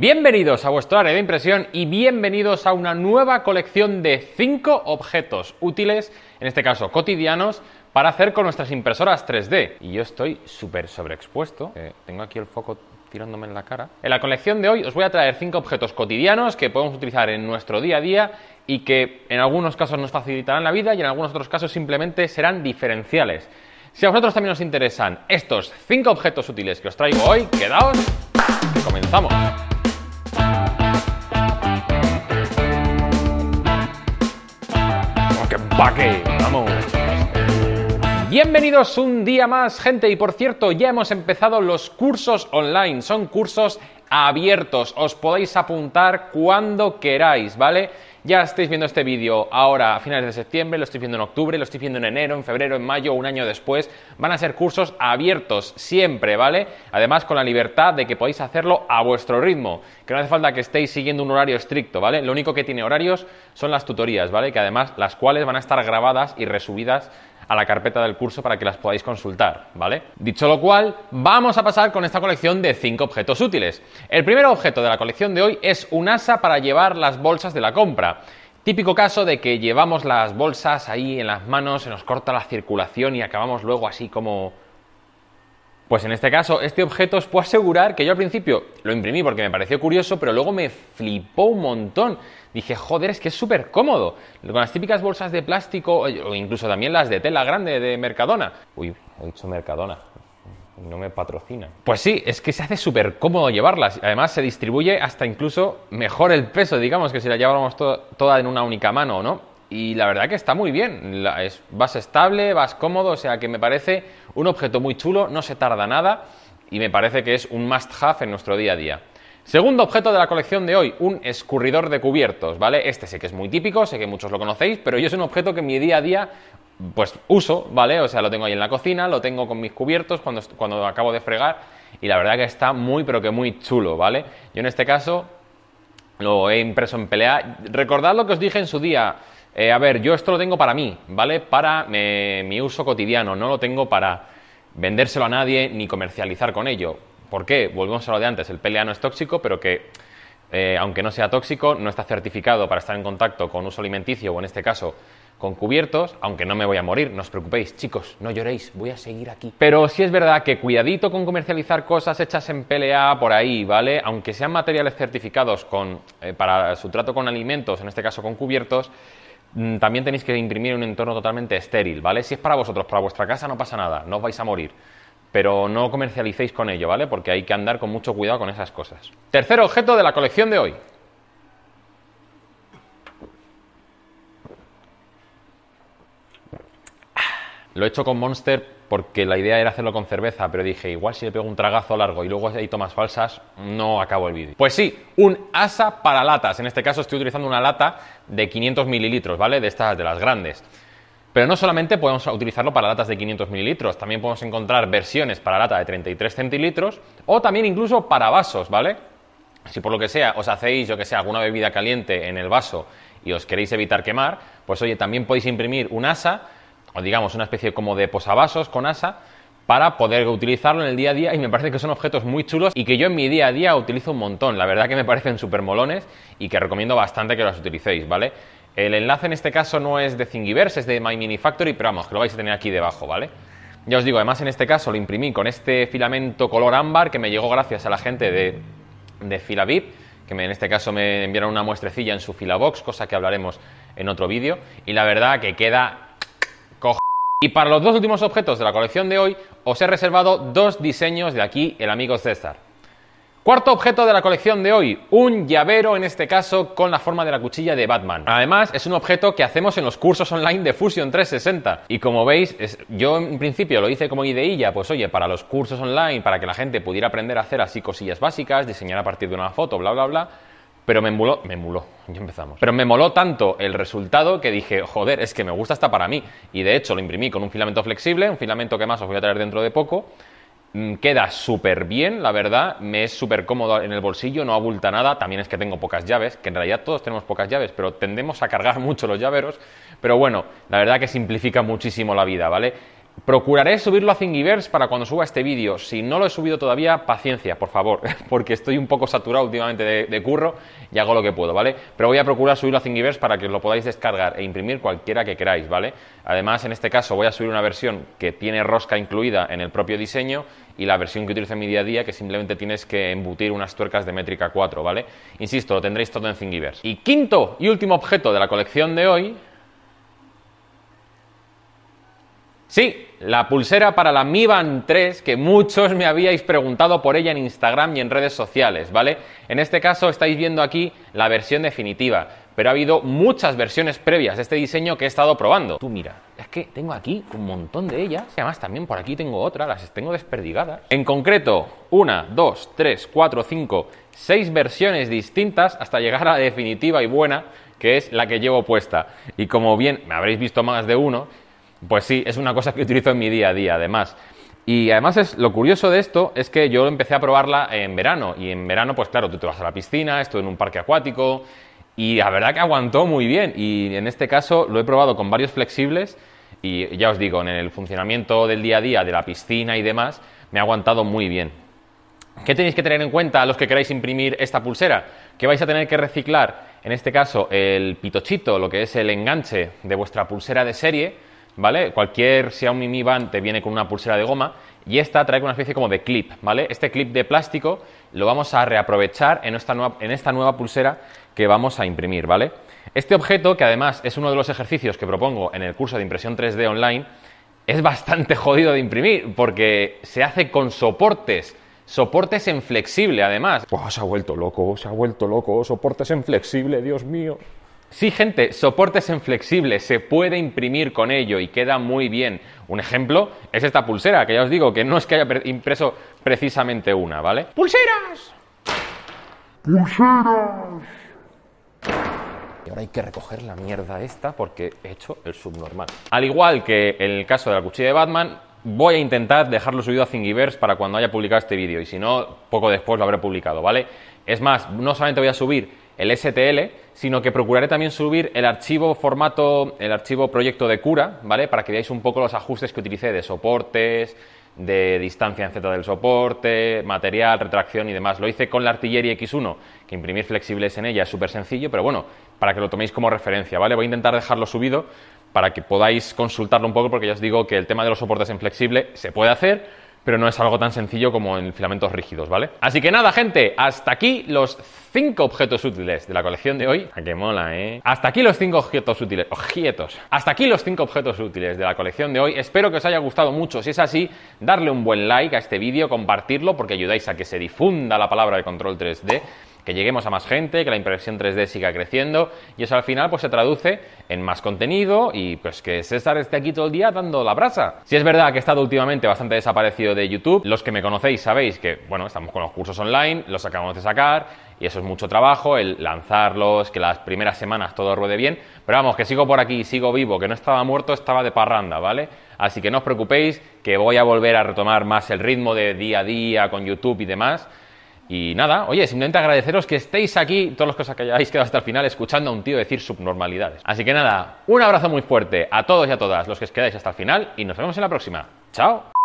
Bienvenidos a vuestro área de impresión y bienvenidos a una nueva colección de 5 objetos útiles, en este caso cotidianos, para hacer con nuestras impresoras 3D. Y yo estoy súper sobreexpuesto, eh, tengo aquí el foco tirándome en la cara. En la colección de hoy os voy a traer 5 objetos cotidianos que podemos utilizar en nuestro día a día y que en algunos casos nos facilitarán la vida y en algunos otros casos simplemente serán diferenciales. Si a vosotros también os interesan estos 5 objetos útiles que os traigo hoy, quedaos, y comenzamos. Vamos. Bienvenidos un día más, gente. Y por cierto, ya hemos empezado los cursos online. Son cursos abiertos. Os podéis apuntar cuando queráis, ¿vale? Ya estáis viendo este vídeo ahora a finales de septiembre, lo estoy viendo en octubre, lo estoy viendo en enero, en febrero, en mayo, un año después. Van a ser cursos abiertos siempre, ¿vale? Además con la libertad de que podéis hacerlo a vuestro ritmo, que no hace falta que estéis siguiendo un horario estricto, ¿vale? Lo único que tiene horarios son las tutorías, ¿vale? Que además las cuales van a estar grabadas y resubidas a la carpeta del curso para que las podáis consultar, ¿vale? Dicho lo cual, vamos a pasar con esta colección de 5 objetos útiles. El primer objeto de la colección de hoy es un asa para llevar las bolsas de la compra. Típico caso de que llevamos las bolsas ahí en las manos, se nos corta la circulación y acabamos luego así como pues en este caso, este objeto os puedo asegurar que yo al principio lo imprimí porque me pareció curioso, pero luego me flipó un montón. Dije, joder, es que es súper cómodo. Con las típicas bolsas de plástico o incluso también las de tela grande de Mercadona. Uy, he dicho Mercadona no me patrocina. Pues sí, es que se hace súper cómodo llevarlas. Además, se distribuye hasta incluso mejor el peso, digamos, que si la lleváramos toda en una única mano, ¿no? y la verdad que está muy bien. es, vas estable, vas cómodo, o sea que me parece un objeto muy chulo, no se tarda nada y me parece que es un must have en nuestro día a día. Segundo objeto de la colección de hoy, un escurridor de cubiertos, ¿vale? Este sé que es muy típico, sé que muchos lo conocéis, pero yo es un objeto que en mi día a día pues uso, ¿vale? O sea, lo tengo ahí en la cocina, lo tengo con mis cubiertos cuando, cuando acabo de fregar y la verdad que está muy, pero que muy chulo, ¿vale? Yo en este caso lo he impreso en pelea. Recordad lo que os dije en su día, eh, a ver, yo esto lo tengo para mí, ¿vale? Para eh, mi uso cotidiano, no lo tengo para vendérselo a nadie ni comercializar con ello. ¿Por qué? Volvemos a lo de antes, el PLA no es tóxico, pero que eh, aunque no sea tóxico, no está certificado para estar en contacto con uso alimenticio o en este caso con cubiertos, aunque no me voy a morir, no os preocupéis, chicos, no lloréis, voy a seguir aquí. Pero sí es verdad que cuidadito con comercializar cosas hechas en PLA por ahí, ¿vale? Aunque sean materiales certificados con, para su trato con alimentos, en este caso con cubiertos, Mm, también tenéis que imprimir un entorno totalmente estéril, ¿vale? Si es para vosotros, para vuestra casa, no pasa nada, no os vais a morir. Pero no comercialicéis con ello, ¿vale? Porque hay que andar con mucho cuidado con esas cosas. Tercer objeto de la colección de hoy. Lo he hecho con Monster porque la idea era hacerlo con cerveza, pero dije, igual si le pego un tragazo largo y luego hay tomas falsas, no acabo el vídeo. Pues sí, un asa para latas. En este caso estoy utilizando una lata de 500 mililitros, ¿vale? De estas, de las grandes. Pero no solamente podemos utilizarlo para latas de 500 mililitros, también podemos encontrar versiones para lata de 33 centilitros o también incluso para vasos, ¿vale? Si por lo que sea os hacéis, yo que sé, alguna bebida caliente en el vaso y os queréis evitar quemar, pues oye, también podéis imprimir un asa digamos, una especie como de posavasos con asa para poder utilizarlo en el día a día y me parece que son objetos muy chulos y que yo en mi día a día utilizo un montón. La verdad que me parecen súper molones y que recomiendo bastante que los utilicéis, ¿vale? El enlace en este caso no es de Thingiverse, es de My Mini Factory, pero vamos, que lo vais a tener aquí debajo, ¿vale? Ya os digo, además en este caso lo imprimí con este filamento color ámbar que me llegó gracias a la gente de, de Filavip, que en este caso me enviaron una muestrecilla en su Filabox, cosa que hablaremos en otro vídeo, y la verdad que queda y para los dos últimos objetos de la colección de hoy, os he reservado dos diseños de aquí el amigo César. Cuarto objeto de la colección de hoy, un llavero en este caso con la forma de la cuchilla de Batman. Además, es un objeto que hacemos en los cursos online de Fusion 360. Y como veis, yo en principio lo hice como ideilla, pues oye, para los cursos online, para que la gente pudiera aprender a hacer así cosillas básicas, diseñar a partir de una foto, bla, bla, bla. Pero me emuló, me emuló, ya empezamos. Pero me moló tanto el resultado que dije, joder, es que me gusta hasta para mí. Y de hecho lo imprimí con un filamento flexible, un filamento que más os voy a traer dentro de poco. Mm, queda súper bien, la verdad, me es súper cómodo en el bolsillo, no abulta nada, también es que tengo pocas llaves, que en realidad todos tenemos pocas llaves, pero tendemos a cargar mucho los llaveros, pero bueno, la verdad que simplifica muchísimo la vida, ¿vale? Procuraré subirlo a Thingiverse para cuando suba este vídeo. Si no lo he subido todavía, paciencia, por favor, porque estoy un poco saturado últimamente de, curro y hago lo que puedo, ¿vale? Pero voy a procurar subirlo a Thingiverse para que lo podáis descargar e imprimir cualquiera que queráis, ¿vale? Además, en este caso voy a subir una versión que tiene rosca incluida en el propio diseño y la versión que utilizo en mi día a día que simplemente tienes que embutir unas tuercas de métrica 4, ¿vale? Insisto, lo tendréis todo en Thingiverse. Y quinto y último objeto de la colección de hoy Sí, la pulsera para la Mi Band 3, que muchos me habíais preguntado por ella en Instagram y en redes sociales, ¿vale? En este caso estáis viendo aquí la versión definitiva, pero ha habido muchas versiones previas de este diseño que he estado probando. Tú mira, es que tengo aquí un montón de ellas, y además también por aquí tengo otra, las tengo desperdigadas. En concreto, una, dos, tres, cuatro, cinco, seis versiones distintas hasta llegar a la definitiva y buena, que es la que llevo puesta. Y como bien me habréis visto más de uno, pues sí, es una cosa que utilizo en mi día a día, además. Y además es, lo curioso de esto es que yo empecé a probarla en verano. Y en verano, pues claro, tú te vas a la piscina, estuve en un parque acuático. Y la verdad que aguantó muy bien. Y en este caso lo he probado con varios flexibles. Y ya os digo, en el funcionamiento del día a día, de la piscina y demás, me ha aguantado muy bien. ¿Qué tenéis que tener en cuenta los que queráis imprimir esta pulsera? Que vais a tener que reciclar, en este caso, el pitochito, lo que es el enganche de vuestra pulsera de serie ¿vale? Cualquier sea un Band te viene con una pulsera de goma y esta trae una especie como de clip, ¿vale? Este clip de plástico lo vamos a reaprovechar en esta nueva, pulsera que vamos a imprimir, ¿vale? Este objeto, que además es uno de los ejercicios que propongo en el curso de impresión 3D online, es bastante jodido de imprimir porque se hace con soportes. Soportes en flexible, además. Oh, se ha vuelto loco, se ha vuelto loco. Soportes en flexible, Dios mío. Sí, gente, soportes en flexible, se puede imprimir con ello y queda muy bien. Un ejemplo es esta pulsera, que ya os digo que no es que haya impreso precisamente una, ¿vale? ¡Pulseras! ¡Pulseras! Y ahora hay que recoger la mierda esta porque he hecho el subnormal. Al igual que en el caso de la cuchilla de Batman, voy a intentar dejarlo subido a Thingiverse para cuando haya publicado este vídeo y si no, poco después lo habré publicado, ¿vale? Es más, no solamente voy a subir el STL, sino que procuraré también subir el archivo formato, el archivo proyecto de cura, ¿vale? Para que veáis un poco los ajustes que utilicé de soportes, de distancia en Z del soporte, material, retracción y demás. Lo hice con la artillería X1, que imprimir flexibles en ella es súper sencillo, pero bueno, para que lo toméis como referencia, ¿vale? Voy a intentar dejarlo subido para que podáis consultarlo un poco, porque ya os digo que el tema de los soportes en flexible se puede hacer, pero no es algo tan sencillo como en filamentos rígidos, ¿vale? Así que nada, gente, hasta aquí los 5 objetos útiles de la colección de hoy. ¡A ah, mola, eh! Hasta aquí los 5 objetos útiles. ¡Objetos! Hasta aquí los 5 objetos útiles de la colección de hoy. Espero que os haya gustado mucho. Si es así, darle un buen like a este vídeo, compartirlo, porque ayudáis a que se difunda la palabra de control 3D que lleguemos a más gente, que la impresión 3D siga creciendo y eso al final pues se traduce en más contenido y pues que César esté aquí todo el día dando la brasa. Si es verdad que he estado últimamente bastante desaparecido de YouTube, los que me conocéis sabéis que bueno, estamos con los cursos online, los acabamos de sacar y eso es mucho trabajo, el lanzarlos, que las primeras semanas todo ruede bien, pero vamos, que sigo por aquí, sigo vivo, que no estaba muerto, estaba de parranda, ¿vale? Así que no os preocupéis, que voy a volver a retomar más el ritmo de día a día con YouTube y demás y nada, oye, simplemente agradeceros que estéis aquí, Todos los cosas que hayáis quedado hasta el final, escuchando a un tío decir subnormalidades. Así que nada, un abrazo muy fuerte a todos y a todas los que os quedáis hasta el final y nos vemos en la próxima. ¡Chao!